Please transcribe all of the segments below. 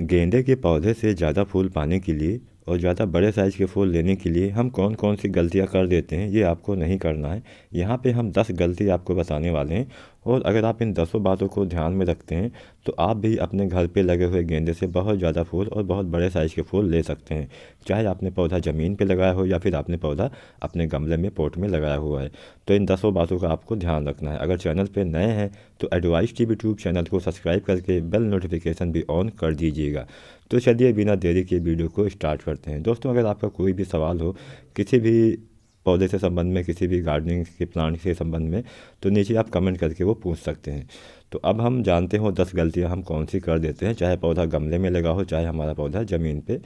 गेंदे के पौधे से ज़्यादा फूल पाने के लिए और ज़्यादा बड़े साइज़ के फूल लेने के लिए हम कौन कौन सी गलतियाँ कर देते हैं ये आपको नहीं करना है यहाँ पे हम दस गलती आपको बताने वाले हैं और अगर आप इन दसों बातों को ध्यान में रखते हैं तो आप भी अपने घर पे लगे हुए गेंदे से बहुत ज़्यादा फूल और बहुत बड़े साइज़ के फूल ले सकते हैं चाहे आपने पौधा ज़मीन पर लगाया हो या फिर आपने पौधा अपने गमले में पोट में लगाया हुआ है तो इन दसों बातों का आपको ध्यान रखना है अगर चैनल पर नए हैं तो एडवाइस टी यूट्यूब चैनल को सब्सक्राइब करके बेल नोटिफिकेशन भी ऑन कर दीजिएगा तो चलिए बिना देरी के वीडियो को स्टार्ट करते हैं दोस्तों अगर आपका कोई भी सवाल हो किसी भी पौधे से संबंध में किसी भी गार्डनिंग के प्लांट के संबंध में तो नीचे आप कमेंट करके वो पूछ सकते हैं तो अब हम जानते हो दस गलतियाँ हम कौन सी कर देते हैं चाहे पौधा गमले में लगा हो चाहे हमारा पौधा ज़मीन पर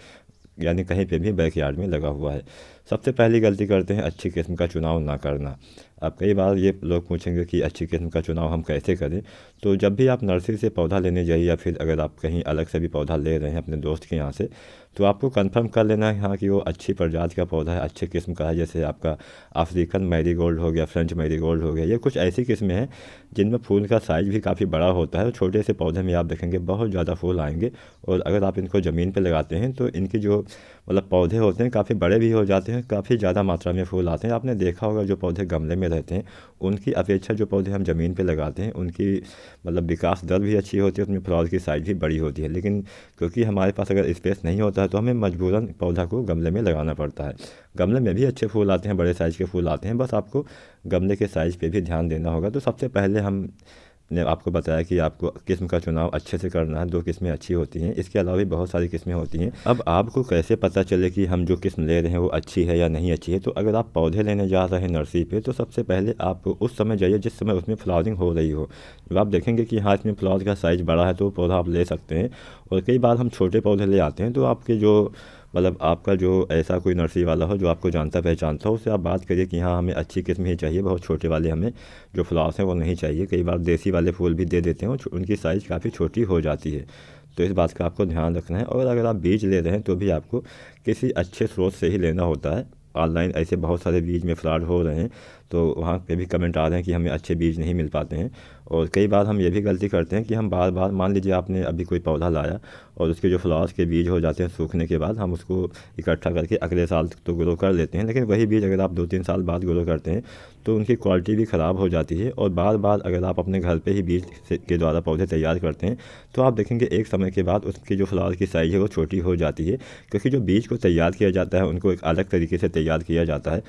यानी कहीं पर भी बैक यार्ड में लगा हुआ है सबसे पहली गलती करते हैं अच्छी किस्म का चुनाव ना करना अब कई बार ये लोग पूछेंगे कि अच्छी किस्म का चुनाव हम कैसे करें तो जब भी आप नर्सरी से पौधा लेने जाइए या फिर अगर आप कहीं अलग से भी पौधा ले रहे हैं अपने दोस्त के यहाँ से तो आपको कंफर्म कर लेना है हाँ कि वो अच्छी प्रजाति का पौधा है अच्छे किस्म का है जैसे आपका अफ्रीकन मैरी गोल्ड हो गया फ्रेंच मैरी गोल्ड हो गया ये कुछ ऐसी किस्में हैं जिनमें फूल का साइज़ भी काफ़ी बड़ा होता है और छोटे से पौधे में आप देखेंगे बहुत ज़्यादा फूल आएंगे और अगर आप इनको ज़मीन पर लगाते हैं तो इनकी जो मतलब पौधे होते हैं काफ़ी बड़े भी हो जाते हैं हैं काफ़ी ज़्यादा मात्रा में फूल आते हैं आपने देखा होगा जो पौधे गमले में रहते हैं उनकी अपेक्षा जो पौधे हम ज़मीन पर लगाते हैं उनकी मतलब विकास दर भी अच्छी होती है उसमें फ्लावर की साइज़ भी बड़ी होती है लेकिन क्योंकि हमारे पास अगर स्पेस नहीं होता है तो हमें मजबूरन पौधा को गमले में लगाना पड़ता है गमले में भी अच्छे फूल आते हैं बड़े साइज़ के फूल आते हैं बस आपको गमले के साइज़ पर भी ध्यान देना होगा तो सबसे पहले हम ने आपको बताया कि आपको किस्म का चुनाव अच्छे से करना है दो किस्में अच्छी होती हैं इसके अलावा भी बहुत सारी किस्में होती हैं अब आपको कैसे पता चले कि हम जो किस्म ले रहे हैं वो अच्छी है या नहीं अच्छी है तो अगर आप पौधे लेने जा रहे हैं नर्सरी पे तो सबसे पहले आप उस समय जाइए जिस समय उसमें फ्लावरिंग हो रही हो जब आप देखेंगे कि हाँ इसमें फ्लावर का साइज़ बड़ा है तो पौधा आप ले सकते हैं और कई बार हम छोटे पौधे ले आते हैं तो आपके जो मतलब आपका जो ऐसा कोई नर्सरी वाला हो जो आपको जानता पहचानता हो उससे आप बात करिए कि हाँ हमें अच्छी किस्म ही चाहिए बहुत छोटे वाले हमें जो फ्लावर्स हैं वो नहीं चाहिए कई बार देसी वाले फूल भी दे देते हैं उनकी साइज़ काफ़ी छोटी हो जाती है तो इस बात का आपको ध्यान रखना है और अगर आप बीज ले रहे हैं तो भी आपको किसी अच्छे स्रोत से ही लेना होता है ऑनलाइन ऐसे बहुत सारे बीज में फ्लाड हो रहे हैं तो वहाँ पे भी कमेंट आ रहे हैं कि हमें अच्छे बीज नहीं मिल पाते हैं और कई बार हम ये भी गलती करते हैं कि हम बार बार मान लीजिए आपने अभी कोई पौधा लाया और उसके जो फ्लावर्स के बीज हो जाते हैं सूखने के बाद हम उसको इकट्ठा करके अगले साल तो ग्रो कर लेते हैं लेकिन वही बीज अगर आप दो तीन साल बाद ग्रो करते हैं तो उनकी क्वालिटी भी ख़राब हो जाती है और बार बार अगर आप अपने घर पर ही बीज के द्वारा पौधे तैयार करते हैं तो आप देखेंगे एक समय के बाद उसके जो फ्लावर की साइज़ है वो छोटी हो जाती है क्योंकि जो बीज को तैयार किया जाता है उनको एक अलग तरीके से तैयार किया जाता है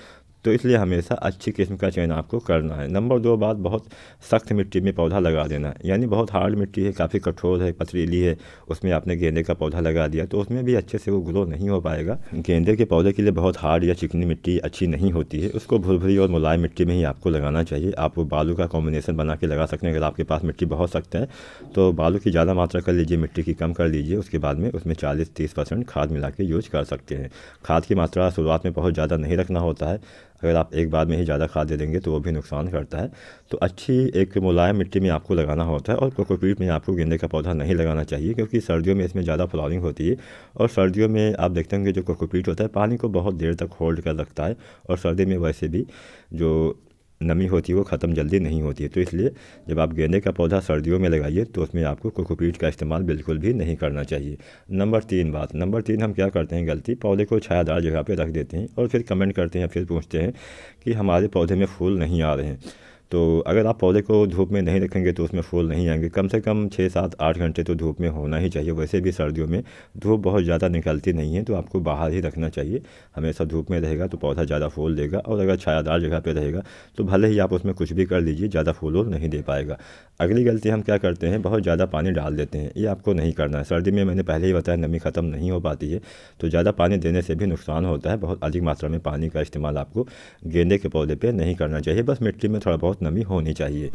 तो इसलिए हमेशा अच्छी किस्म का चयन आपको करना है नंबर दो बात बहुत सख्त मिट्टी में पौधा लगा देना यानी बहुत हार्ड मिट्टी है काफ़ी कठोर है पथरीली है उसमें आपने गेंदे का पौधा लगा दिया तो उसमें भी अच्छे से वो ग्रो नहीं हो पाएगा गेंदे के पौधे के लिए बहुत हार्ड या चिकनी मिट्टी अच्छी नहीं होती है उसको भुरभुरी और मुलायम मिट्टी में ही आपको लगाना चाहिए आप वो बालू का कॉम्बिनेशन बना के लगा सकते हैं अगर आपके पास मिट्टी बहुत सख्त है तो बालू की ज़्यादा मात्रा कर लीजिए मिट्टी की कम कर लीजिए उसके बाद में उसमें चालीस तीस परसेंट खाद मिला के यूज कर सकते हैं खाद की मात्रा शुरुआत में बहुत ज़्यादा नहीं रखना होता है अगर आप एक बार में ही ज़्यादा खाद दे देंगे तो वो भी नुकसान करता है तो अच्छी एक मुलायम मिट्टी में आपको लगाना होता है और कोकोपीट में आपको गेंदे का पौधा नहीं लगाना चाहिए क्योंकि सर्दियों में इसमें ज़्यादा फ्लॉरिंग होती है और सर्दियों में आप देखते होंगे जो कोकोपीट होता है पानी को बहुत देर तक होल्ड कर रखता है और सर्दी में वैसे भी जो नमी होती है वो ख़त्म जल्दी नहीं होती है तो इसलिए जब आप गेंदे का पौधा सर्दियों में लगाइए तो उसमें आपको कोकोपीट का इस्तेमाल बिल्कुल भी नहीं करना चाहिए नंबर तीन बात नंबर तीन हम क्या करते हैं गलती पौधे को छायादार जगह पर रख देते हैं और फिर कमेंट करते हैं फिर पूछते हैं कि हमारे पौधे में फूल नहीं आ रहे हैं तो अगर आप पौधे को धूप में नहीं रखेंगे तो उसमें फूल नहीं आएंगे कम से कम छः सात आठ घंटे तो धूप में होना ही चाहिए वैसे भी सर्दियों में धूप बहुत ज़्यादा निकलती नहीं है तो आपको बाहर ही रखना चाहिए हमेशा धूप में रहेगा तो पौधा ज़्यादा फूल देगा और अगर छायादार जगह पर रहेगा तो भले ही आप उसमें कुछ भी कर लीजिए ज़्यादा फूल वूल नहीं दे पाएगा अगली गलती हम क्या करते हैं बहुत ज़्यादा पानी डाल देते हैं ये आपको नहीं करना है सर्दी में मैंने पहले ही बताया नमी ख़त्म नहीं हो पाती है तो ज़्यादा पानी देने से भी नुकसान होता है बहुत अधिक मात्रा में पानी का इस्तेमाल आपको गेंदे के पौधे पर नहीं करना चाहिए बस मिट्टी में थोड़ा बहुत बहुत नमी होनी चाहिए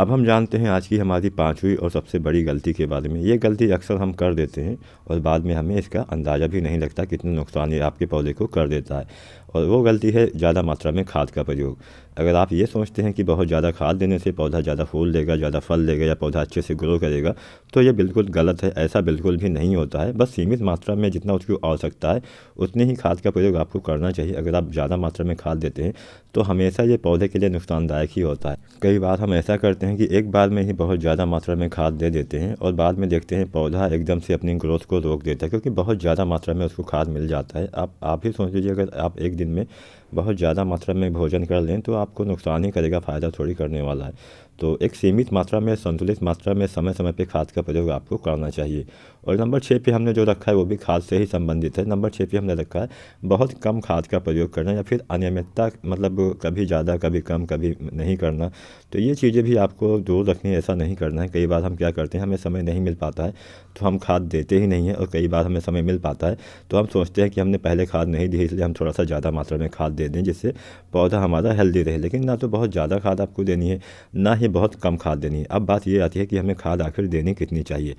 अब हम जानते हैं आज की हमारी पाँचवीं और सबसे बड़ी गलती के बारे में ये गलती अक्सर हम कर देते हैं और बाद में हमें इसका अंदाज़ा भी नहीं लगता कितना नुकसान ये आपके पौधे को कर देता है और वो गलती है ज़्यादा मात्रा में खाद का प्रयोग अगर आप ये सोचते हैं कि बहुत ज़्यादा खाद देने से पौधा ज़्यादा फूल देगा ज़्यादा फल देगा या पौधा अच्छे से ग्रो करेगा तो ये बिल्कुल गलत है ऐसा बिल्कुल भी नहीं होता है बस सीमित मात्रा में जितना उसको आवश्यकता है उतनी ही खाद का प्रयोग आपको करना चाहिए अगर आप ज़्यादा मात्रा में खाद देते हैं तो हमेशा ये पौधे के लिए नुकसानदायक ही होता है कई बार हम ऐसा करते हैं देखते हैं कि एक बार में ही बहुत ज़्यादा मात्रा में खाद दे देते हैं और बाद में देखते हैं पौधा एकदम से अपनी ग्रोथ को रोक देता है क्योंकि बहुत ज़्यादा मात्रा में उसको खाद मिल जाता है आप आप ही सोच लीजिए अगर आप एक दिन में बहुत ज़्यादा मात्रा में भोजन कर लें तो आपको नुकसान ही करेगा फ़ायदा थोड़ी करने वाला है तो एक सीमित मात्रा में संतुलित मात्रा में समय समय पर खाद का प्रयोग आपको करना चाहिए और नंबर छः पे हमने जो रखा है वो भी खाद से ही संबंधित है नंबर छः पे हमने रखा है बहुत कम खाद का प्रयोग करना या फिर अनियमितता मतलब कभी ज़्यादा कभी कम कभी नहीं करना तो ये चीज़ें भी आपको दूर रखनी ऐसा नहीं करना है कई बार हम क्या करते हैं हमें समय नहीं मिल पाता है तो हम खाद देते ही नहीं है और कई बार हमें समय मिल पाता है तो हम सोचते हैं कि हमने पहले खाद नहीं दी इसलिए हम थोड़ा सा ज़्यादा मात्रा में खाद दे दें जिससे पौधा हमारा हेल्दी रहे लेकिन ना तो बहुत ज़्यादा खाद आपको देनी है ना ही बहुत कम खाद देनी है अब बात ये आती है कि हमें खाद आखिर देनी कितनी चाहिए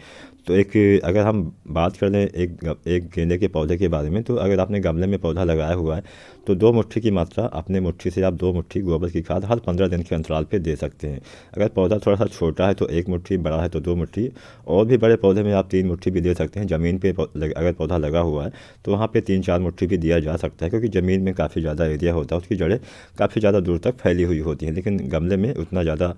तो एक अगर हम बात कर लें एक एक गेंदे के पौधे के बारे में तो अगर आपने गमले में पौधा लगाया हुआ है तो दो मुट्ठी की मात्रा अपने मुट्ठी से आप दो मुट्ठी गोबर की खाद हर पंद्रह दिन के अंतराल पर दे सकते हैं अगर पौधा थोड़ा सा छोटा है तो एक मुट्ठी बड़ा है तो दो मुट्ठी और भी बड़े पौधे में आप तीन मुट्ठी भी दे सकते हैं ज़मीन पर अगर पौधा लगा हुआ है तो वहाँ पर तीन चार मुट्ठी भी दिया जा सकता है क्योंकि ज़मीन में काफ़ी ज़्यादा एरिया होता है उसकी जड़ें काफ़ी ज़्यादा दूर तक फैली हुई होती हैं लेकिन गमले में उतना ज़्यादा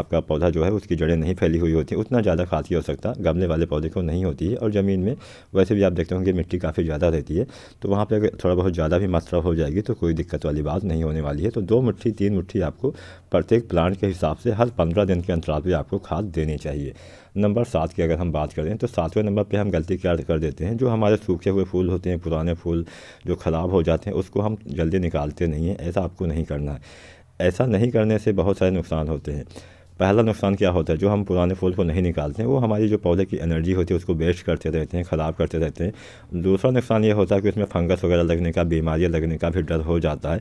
आपका पौधा जो है उसकी जड़ें नहीं फैली हुई होती उतना ज़्यादा खासी हो सकता गमले वाले पौधे को नहीं होती है और ज़मीन में वैसे भी आप देखते होंगे मिट्टी काफ़ी ज़्यादा रहती है तो वहाँ पर अगर थोड़ा बहुत ज़्यादा भी मात्रा हो जाएगी तो कोई दिक्कत वाली बात नहीं होने वाली है तो दो मुठ्ठी तीन मुट्ठी आपको प्रत्येक प्लांट के हिसाब से हर पंद्रह दिन के अंतराल पर आपको खाद देनी चाहिए नंबर सात की अगर हम बात करें तो सातवें नंबर पे हम गलती क्या कर देते हैं जो हमारे सूखे हुए फूल होते हैं पुराने फूल जो ख़राब हो जाते हैं उसको हम जल्दी निकालते नहीं हैं ऐसा आपको नहीं करना है ऐसा नहीं करने से बहुत सारे नुकसान होते हैं पहला नुकसान क्या होता है जो हम पुराने फूल को नहीं निकालते हैं वो हमारी जो पौधे की एनर्जी होती है उसको वेस्ट करते रहते हैं ख़राब करते रहते हैं दूसरा नुकसान ये होता है कि उसमें फंगस वगैरह लगने का बीमारियाँ लगने का भी डर हो जाता है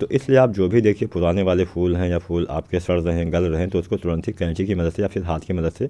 तो इसलिए आप जो भी देखिए पुराने वाले फूल हैं या फूल आपके सड़ रहे हैं गल रहे हैं तो उसको तुरंत ही कैंची की मदद से या फिर हाथ की मदद से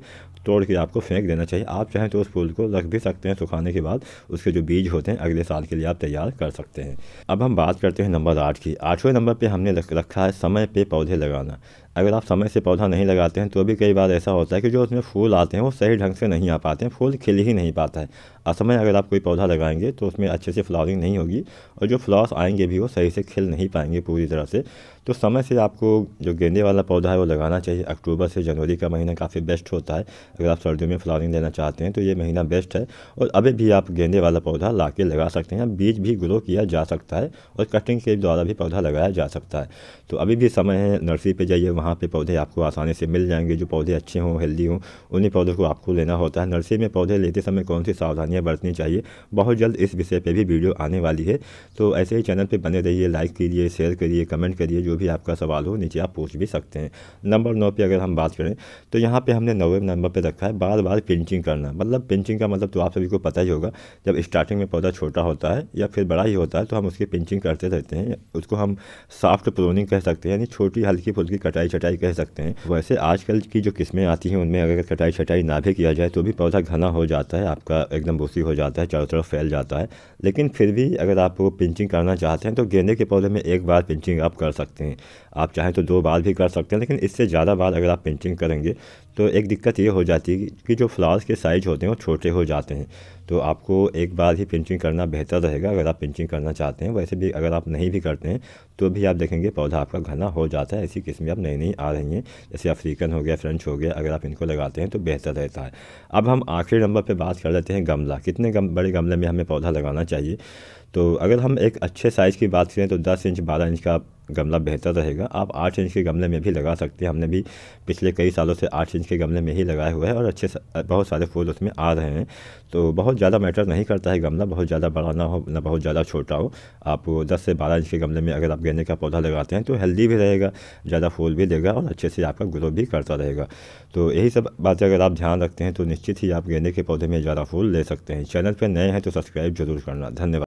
तोड़ के आपको फेंक देना चाहिए आप चाहें तो उस फूल को रख भी सकते हैं सुखाने के बाद उसके जो बीज होते हैं अगले साल के लिए आप तैयार कर सकते हैं अब हम बात करते हैं नंबर आठ की आठवें नंबर पर हमने रखा है समय पर पौधे लगाना अगर आप समय से पौधा नहीं लगाते हैं तो भी कई बार ऐसा होता है कि जो उसमें फूल आते हैं वो सही ढंग से नहीं आ पाते हैं फूल खिल ही नहीं पाता है असमय अगर आप कोई पौधा लगाएंगे तो उसमें अच्छे से फ्लावरिंग नहीं होगी और जो फ्लावर्स आएंगे भी वो सही से खिल नहीं पाएंगे पूरी तरह से तो समय से आपको जो गेंदे वाला पौधा है वो लगाना चाहिए अक्टूबर से जनवरी का महीना काफ़ी बेस्ट होता है अगर आप सर्दियों में फ्लावरिंग लेना चाहते हैं तो ये महीना बेस्ट है और अभी भी आप गेंदे वाला पौधा ला के लगा सकते हैं बीज भी ग्रो किया जा सकता है और कटिंग के द्वारा भी पौधा लगाया जा सकता है तो अभी भी समय है नर्सरी पर जाइए वहाँ पर पौधे आपको आसानी से मिल जाएंगे जो पौधे अच्छे हों हेल्दी हों उन्हीं पौधों को आपको लेना होता है नर्सरी में पौधे लेते समय कौन सी सावधानियाँ बरतनी चाहिए बहुत जल्द इस विषय पर भी वीडियो आने वाली है तो ऐसे ही चैनल पर बने रहिए लाइक कीजिए शेयर करिए कमेंट करिए जो जो भी आपका सवाल हो नीचे आप पूछ भी सकते हैं नंबर नौ पे अगर हम बात करें तो यहाँ पे हमने नौवे नंबर पे रखा है बार बार पिंचिंग करना मतलब पिंचिंग का मतलब तो आप सभी को पता ही होगा जब स्टार्टिंग में पौधा छोटा होता है या फिर बड़ा ही होता है तो हम उसकी पिंचिंग करते रहते हैं उसको हम सॉफ्ट प्रोनिंग कह सकते हैं यानी छोटी हल्की फुल्की कटाई छटाई कह सकते हैं वैसे आजकल की जो किस्में आती हैं उनमें अगर कटाई छटाई ना भी किया जाए तो भी पौधा घना हो जाता है आपका एकदम बूसी हो जाता है चारों तरफ फैल जाता है लेकिन फिर भी अगर आप पिंचिंग करना चाहते हैं तो गेंदे के पौधे में एक बार पिंचिंग आप कर सकते हैं सकते हैं आप चाहें तो दो बार भी कर सकते हैं लेकिन इससे ज़्यादा बार अगर आप पेंटिंग करेंगे तो एक दिक्कत ये हो जाती है कि जो फ्लावर्स के साइज़ होते हैं वो छोटे हो जाते हैं तो आपको एक बार ही पेंटिंग करना बेहतर रहेगा अगर आप पेंटिंग करना चाहते हैं वैसे भी अगर आप नहीं भी करते हैं तो भी आप देखेंगे पौधा आपका घना हो जाता है ऐसी किस्में आप नई नई आ रही हैं जैसे अफ्रीकन हो गया फ्रेंच हो गया अगर आप इनको लगाते हैं तो बेहतर रहता है अब हम आखिरी नंबर पर बात कर लेते हैं गमला कितने गम, बड़े गमले में हमें पौधा लगाना चाहिए तो अगर हम एक अच्छे साइज़ की बात करें तो दस इंच बारह इंच का गमला बेहतर रहेगा आप आठ इंच के गमले में भी लगा सकते हैं हमने भी पिछले कई सालों से आठ इंच के गमले में ही लगाए हुए हैं और अच्छे बहुत सारे फूल उसमें आ रहे हैं तो बहुत ज़्यादा मैटर नहीं करता है गमला बहुत ज़्यादा बड़ा ना हो ना बहुत ज़्यादा छोटा हो आप दस से बारह इंच के गमले में अगर आप गेंदे का पौधा लगाते हैं तो हेल्दी भी रहेगा ज़्यादा फूल भी देगा और अच्छे से आपका ग्रो भी करता रहेगा तो यही सब बातें अगर आप ध्यान रखते हैं तो निश्चित ही आप गेंदे के पौधे में ज़्यादा फूल ले सकते हैं चैनल पर नए हैं तो सब्सक्राइब जरूर करना धन्यवाद